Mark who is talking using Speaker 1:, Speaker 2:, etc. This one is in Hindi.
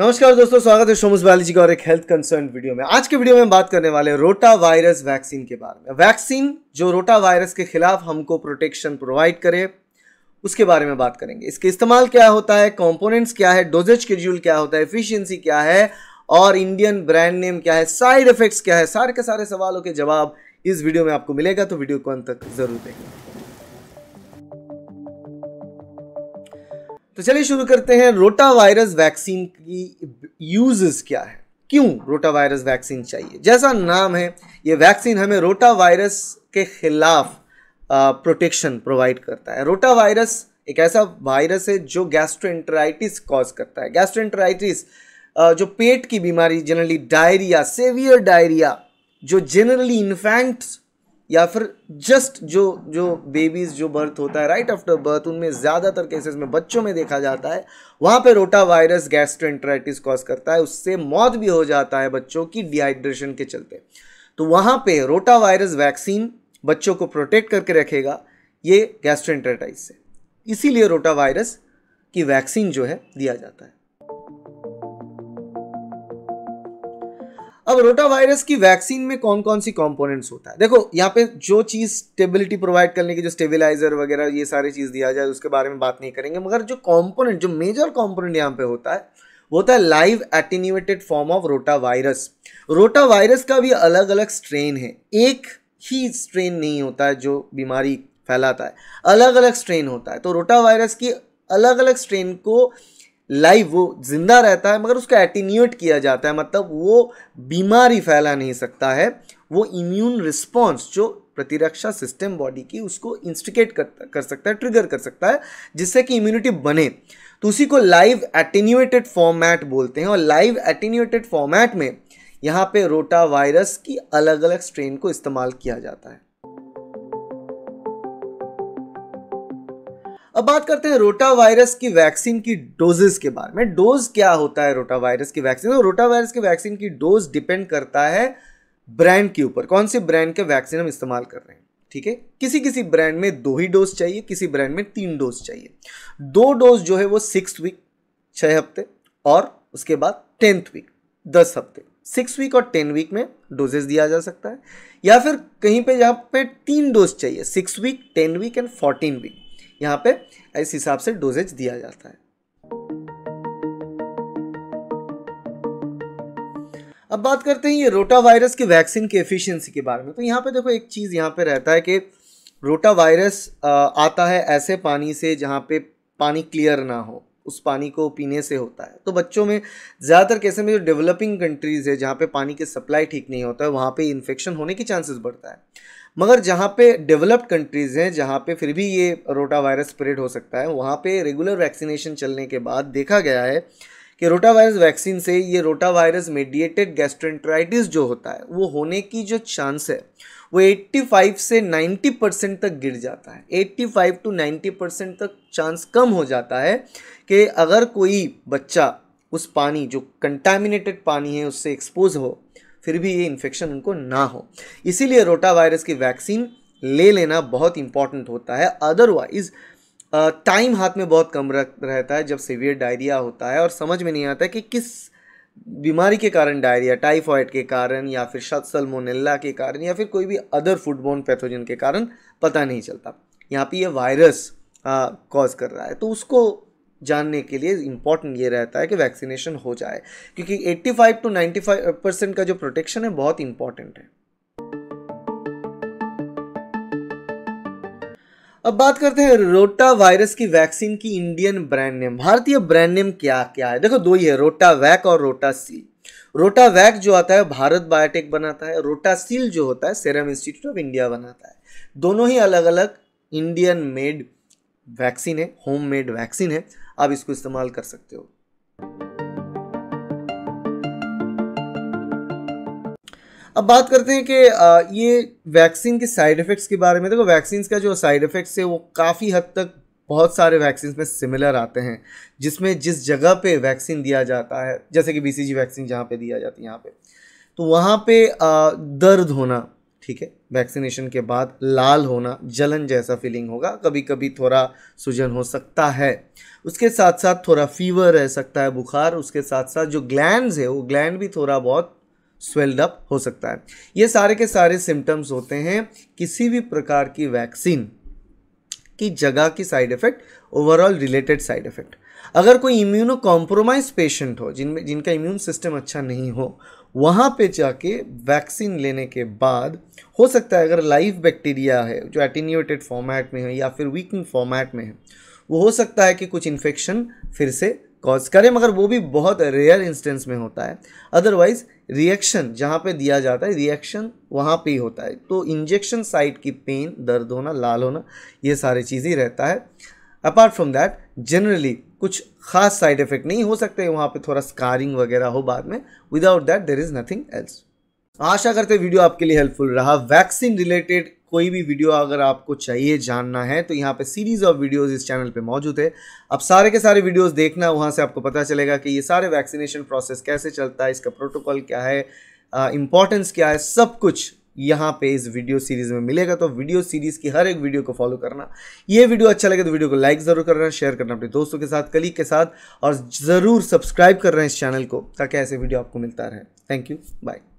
Speaker 1: नमस्कार दोस्तों स्वागत है शोमस बालाजी का और एक हेल्थ कंसर्न वीडियो में आज के वीडियो में हम बात करने वाले हैं रोटा वायरस वैक्सीन के बारे में वैक्सीन जो रोटा वायरस के खिलाफ हमको प्रोटेक्शन प्रोवाइड करे उसके बारे में बात करेंगे इसके इस्तेमाल क्या होता है कंपोनेंट्स क्या है डोजेज शेड्यूल क्या होता है एफिशियंसी क्या है और इंडियन ब्रांड नेम क्या है साइड इफेक्ट्स क्या है सारे के सारे सवालों के जवाब इस वीडियो में आपको मिलेगा तो वीडियो को अंत तक जरूर देखें तो चलिए शुरू करते हैं रोटा वायरस वैक्सीन की यूजेस क्या है क्यों रोटा वायरस वैक्सीन चाहिए जैसा नाम है ये वैक्सीन हमें रोटा वायरस के खिलाफ प्रोटेक्शन प्रोवाइड करता है रोटा वायरस एक ऐसा वायरस है जो गैस्ट्रोएंटराइटिस कॉज करता है गैस्ट्रोएंटराइटिस जो पेट की बीमारी जनरली डायरिया सेवियर डायरिया जो जनरली इन्फेंट्स या फिर जस्ट जो जो बेबीज़ जो बर्थ होता है राइट आफ्टर बर्थ उनमें ज़्यादातर केसेस में बच्चों में देखा जाता है वहाँ पे रोटा वायरस गैस्ट्रोएंटराइटिस कॉज करता है उससे मौत भी हो जाता है बच्चों की डिहाइड्रेशन के चलते तो वहाँ पे रोटा वायरस वैक्सीन बच्चों को प्रोटेक्ट करके रखेगा ये गैस्ट्रोएंटराइटिस से इसीलिए रोटा वायरस की वैक्सीन जो है दिया जाता है अब रोटा वायरस की वैक्सीन में कौन कौन सी कॉम्पोनेंट्स होता है देखो यहाँ पे जो चीज़ स्टेबिलिटी प्रोवाइड करने की जो स्टेबिलाइजर वगैरह ये सारी चीज़ दिया जाए उसके बारे में बात नहीं करेंगे मगर जो कॉम्पोनेंट जो मेजर कॉम्पोनेंट यहाँ पे होता है वो होता है live attenuated form of rota virus rota virus का भी अलग अलग स्ट्रेन है एक ही स्ट्रेन नहीं होता है जो बीमारी फैलाता है अलग अलग स्ट्रेन होता है तो रोटा वायरस की अलग अलग स्ट्रेन को लाइव वो जिंदा रहता है मगर उसको एटीन्यूट किया जाता है मतलब वो बीमारी फैला नहीं सकता है वो इम्यून रिस्पॉन्स जो प्रतिरक्षा सिस्टम बॉडी की उसको इंस्टिकेट कर कर सकता है ट्रिगर कर सकता है जिससे कि इम्यूनिटी बने तो उसी को लाइव एटीन्यूएटेड फॉर्मेट बोलते हैं और लाइव एटीन्यूएटेड फॉर्मेट में यहाँ पे रोटा वायरस की अलग अलग स्ट्रेन को इस्तेमाल किया जाता है अब बात करते हैं रोटा वायरस की वैक्सीन की डोजेस के बारे में डोज क्या होता है रोटा वायरस की वैक्सीन तो रोटा वायरस की वैक्सीन की डोज डिपेंड करता है ब्रांड के ऊपर कौन से ब्रांड के वैक्सीन हम इस्तेमाल कर रहे हैं ठीक है किसी किसी ब्रांड में दो ही डोज चाहिए किसी ब्रांड में तीन डोज चाहिए दो डोज जो है वो सिक्स वीक छः हफ्ते और उसके बाद टेंथ वीक दस हफ्ते सिक्स वीक और टेन वीक में डोजेस दिया जा सकता है या फिर कहीं पे जहाँ पे तीन डोज चाहिए six week ten week and fourteen week यहाँ पे इस हिसाब से डोजेज दिया जाता है अब बात करते हैं ये रोटा वायरस की वैक्सीन की एफिशिएंसी के बारे में तो यहाँ पे देखो एक चीज़ यहाँ पे रहता है कि रोटा वायरस आता है ऐसे पानी से जहाँ पे पानी क्लियर ना हो उस पानी को पीने से होता है तो बच्चों में ज़्यादातर कैसे में जो डेवलपिंग कंट्रीज़ है जहाँ पे पानी की सप्लाई ठीक नहीं होता है वहाँ पर इन्फेक्शन होने के चांसेस बढ़ता है मगर जहाँ पे डेवलप्ड कंट्रीज़ हैं जहाँ पे फिर भी ये रोटा वायरस स्प्रेड हो सकता है वहाँ पे रेगुलर वैक्सीनेशन चलने के बाद देखा गया है कि रोटा वायरस वैक्सीन से ये रोटा वायरस मेडिएटेड गैस्ट्रेंट्राइटिस जो होता है वो होने की जो चांस है वो 85 से 90 परसेंट तक गिर जाता है 85 टू 90 परसेंट तक चांस कम हो जाता है कि अगर कोई बच्चा उस पानी जो कंटामिनेटेड पानी है उससे एक्सपोज हो फिर भी ये इन्फेक्शन उनको ना हो इसीलिए रोटा वायरस की वैक्सीन ले लेना बहुत इंपॉर्टेंट होता है अदरवाइज़ टाइम हाथ में बहुत कम रहता है जब सीवियर डायरिया होता है और समझ में नहीं आता कि किस बीमारी के कारण डायरिया टाइफॉइड के कारण या फिर सल्मोनेला के कारण या फिर कोई भी अदर फूडबोन पैथोजन के कारण पता नहीं चलता यहाँ पे ये वायरस कॉज कर रहा है तो उसको जानने के लिए इम्पॉर्टेंट ये रहता है कि वैक्सीनेशन हो जाए क्योंकि 85 टू 95 परसेंट का जो प्रोटेक्शन है बहुत इम्पॉर्टेंट है अब बात करते हैं रोटा वायरस की वैक्सीन की इंडियन ब्रांड नेम भारतीय ब्रांड नेम क्या क्या है देखो दो ही है रोटा वैक और रोटा सी रोटा वैक जो आता है भारत बायोटेक बनाता है रोटा सील जो होता है सेरम इंस्टीट्यूट ऑफ इंडिया बनाता है दोनों ही अलग अलग इंडियन मेड वैक्सीन है होम मेड वैक्सीन है आप इसको इस्तेमाल कर सकते हो अब बात करते हैं कि ये वैक्सीन के साइड इफ़ेक्ट्स के बारे में देखो वैक्सीन का जो साइड इफ़ेक्ट्स है वो काफ़ी हद तक बहुत सारे वैक्सीन में सिमिलर आते हैं जिसमें जिस जगह पे वैक्सीन दिया जाता है जैसे कि बीसीजी वैक्सीन जहाँ पे दिया जाती है यहाँ पे तो वहाँ पे दर्द होना ठीक है वैक्सीनेशन के बाद लाल होना जलन जैसा फीलिंग होगा कभी कभी थोड़ा सूजन हो सकता है उसके साथ साथ थोड़ा फीवर रह सकता है बुखार उसके साथ साथ जो ग्लैंड है वो ग्लैंड भी थोड़ा बहुत स्वेल्ड अप हो सकता है ये सारे के सारे सिम्टम्स होते हैं किसी भी प्रकार की वैक्सीन की जगह की side effect overall related side effect अगर कोई इम्यूनो कॉम्प्रोमाइज पेशेंट हो जिनमें जिनका इम्यून सिस्टम अच्छा नहीं हो वहाँ पे जाके वैक्सीन लेने के बाद हो सकता है अगर लाइव बैक्टीरिया है जो एटीन्यूटेड फॉर्मेट में है या फिर वीकिंग फॉर्मेट में है वो हो सकता है कि कुछ इन्फेक्शन फिर से कॉज करें मगर वो भी बहुत रेयर इंस्टेंस में होता है अदरवाइज रिएक्शन जहाँ पे दिया जाता है रिएक्शन वहाँ पे ही होता है तो इंजेक्शन साइट की पेन दर्द होना लाल होना ये सारी चीज़ ही रहता है अपार्ट फ्रॉम दैट जनरली कुछ खास साइड इफेक्ट नहीं हो सकते वहाँ पे थोड़ा स्कारिंग वगैरह हो बाद में without that there is nothing else आशा करते वीडियो आपके लिए हेल्पफुल रहा वैक्सीन रिलेटेड कोई भी वीडियो अगर आपको चाहिए जानना है तो यहाँ पे सीरीज़ ऑफ वीडियोस इस चैनल पे मौजूद है अब सारे के सारे वीडियोस देखना वहाँ से आपको पता चलेगा कि ये सारे वैक्सीनेशन प्रोसेस कैसे चलता है इसका प्रोटोकॉल क्या है इम्पॉर्टेंस क्या है सब कुछ यहाँ पे इस वीडियो सीरीज़ में मिलेगा तो वीडियो सीरीज़ की हर एक वीडियो को फॉलो करना ये वीडियो अच्छा लगे तो वीडियो को लाइक ज़रूर करना शेयर करना अपने दोस्तों के साथ कलीग के साथ और ज़रूर सब्सक्राइब कर रहे हैं इस चैनल को ताकि ऐसे वीडियो आपको मिलता रहे थैंक यू बाय